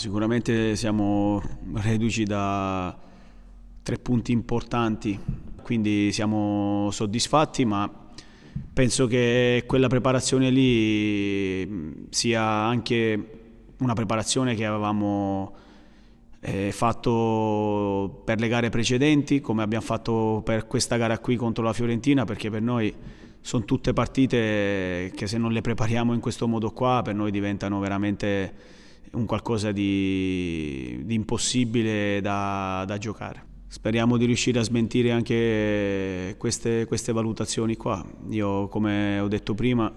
Sicuramente siamo reduci da tre punti importanti, quindi siamo soddisfatti, ma penso che quella preparazione lì mm, sia anche una preparazione che avevamo eh, fatto per le gare precedenti, come abbiamo fatto per questa gara qui contro la Fiorentina, perché per noi sono tutte partite che se non le prepariamo in questo modo qua, per noi diventano veramente un qualcosa di, di impossibile da, da, giocare. Speriamo di riuscire a smentire anche queste, queste valutazioni qua. Io, come ho detto prima,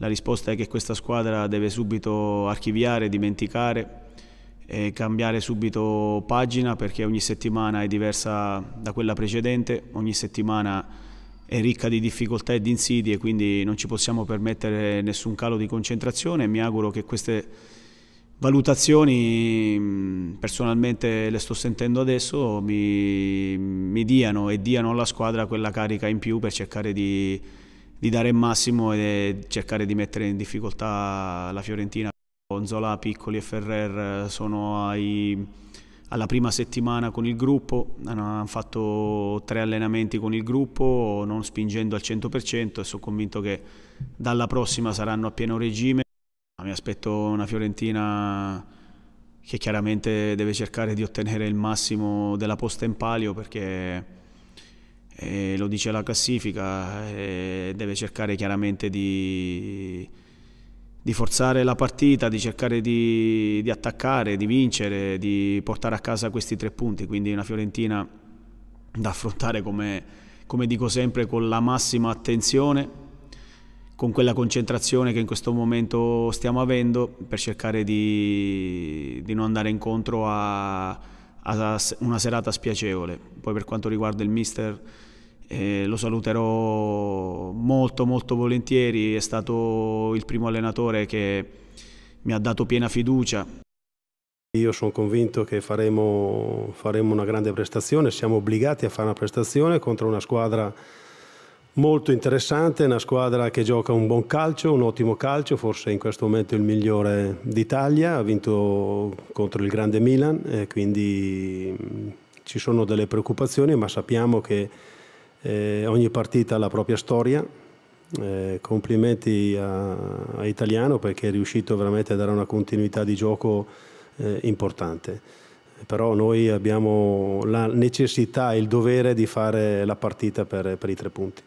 la risposta è che questa squadra deve subito archiviare, dimenticare e cambiare subito pagina perché ogni settimana è diversa da quella precedente, ogni settimana è ricca di difficoltà e di insidie, quindi non ci possiamo permettere nessun calo di concentrazione. Mi auguro che queste valutazioni personalmente le sto sentendo adesso mi, mi, diano e diano alla squadra quella carica in più per cercare di, di dare il massimo e cercare di mettere in difficoltà la Fiorentina. Gonzola, Piccoli e Ferrer sono ai, alla prima settimana con il gruppo, hanno fatto tre allenamenti con il gruppo non spingendo al 100% e sono convinto che dalla prossima saranno a pieno regime mi aspetto una Fiorentina che chiaramente deve cercare di ottenere il massimo della posta in palio perché eh, lo dice la classifica, eh, deve cercare chiaramente di, di, forzare la partita, di cercare di, di, attaccare, di vincere, di portare a casa questi tre punti, quindi una Fiorentina da affrontare come, come dico sempre con la massima attenzione con quella concentrazione che in questo momento stiamo avendo per cercare di, di non andare incontro a, a, una serata spiacevole. Poi per quanto riguarda il mister eh, lo saluterò molto molto volentieri, è stato il primo allenatore che mi ha dato piena fiducia. Io sono convinto che faremo, faremo una grande prestazione, siamo obbligati a fare una prestazione contro una squadra molto interessante, una squadra che gioca un buon calcio, un ottimo calcio, forse in questo momento il migliore d'Italia, ha vinto contro il grande Milan, quindi mm, ci sono delle preoccupazioni, ma sappiamo che eh, ogni partita ha la propria storia. Eh, complimenti a, a, Italiano perché è riuscito veramente a dare una continuità di gioco eh, importante però noi abbiamo la necessità e il dovere di fare la partita per, per i tre punti.